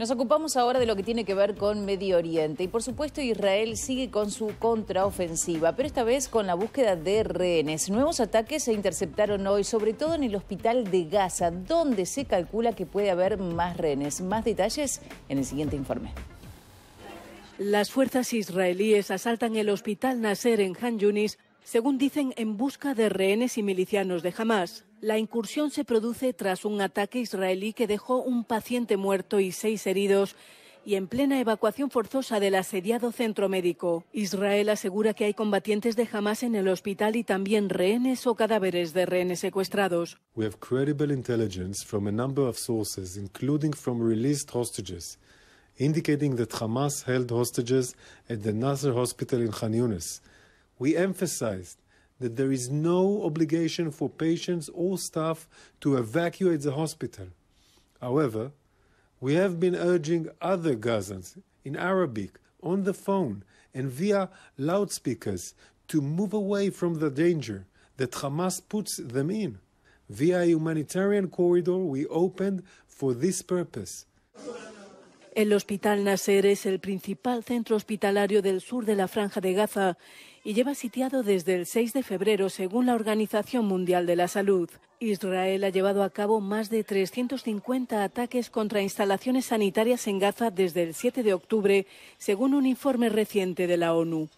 Nos ocupamos ahora de lo que tiene que ver con Medio Oriente y por supuesto Israel sigue con su contraofensiva, pero esta vez con la búsqueda de rehenes. Nuevos ataques se interceptaron hoy, sobre todo en el hospital de Gaza, donde se calcula que puede haber más rehenes. Más detalles en el siguiente informe. Las fuerzas israelíes asaltan el hospital Nasser en Han Yunis según dicen, en busca de rehenes y milicianos de Hamas. La incursión se produce tras un ataque israelí que dejó un paciente muerto y seis heridos y en plena evacuación forzosa del asediado centro médico. Israel asegura que hay combatientes de Hamas en el hospital y también rehenes o cadáveres de rehenes secuestrados. We have credible intelligence from a number of sources, including from released hostages, indicating that Hamas held hostages at the Nasser Hospital in Khan Yunis. we emphasized that there is no obligation for patients or staff to evacuate the hospital. However, we have been urging other Gazans in Arabic, on the phone, and via loudspeakers to move away from the danger that Hamas puts them in. Via a humanitarian corridor we opened for this purpose. El Hospital Nasser es el principal centro hospitalario del sur de la Franja de Gaza y lleva sitiado desde el 6 de febrero, según la Organización Mundial de la Salud. Israel ha llevado a cabo más de 350 ataques contra instalaciones sanitarias en Gaza desde el 7 de octubre, según un informe reciente de la ONU.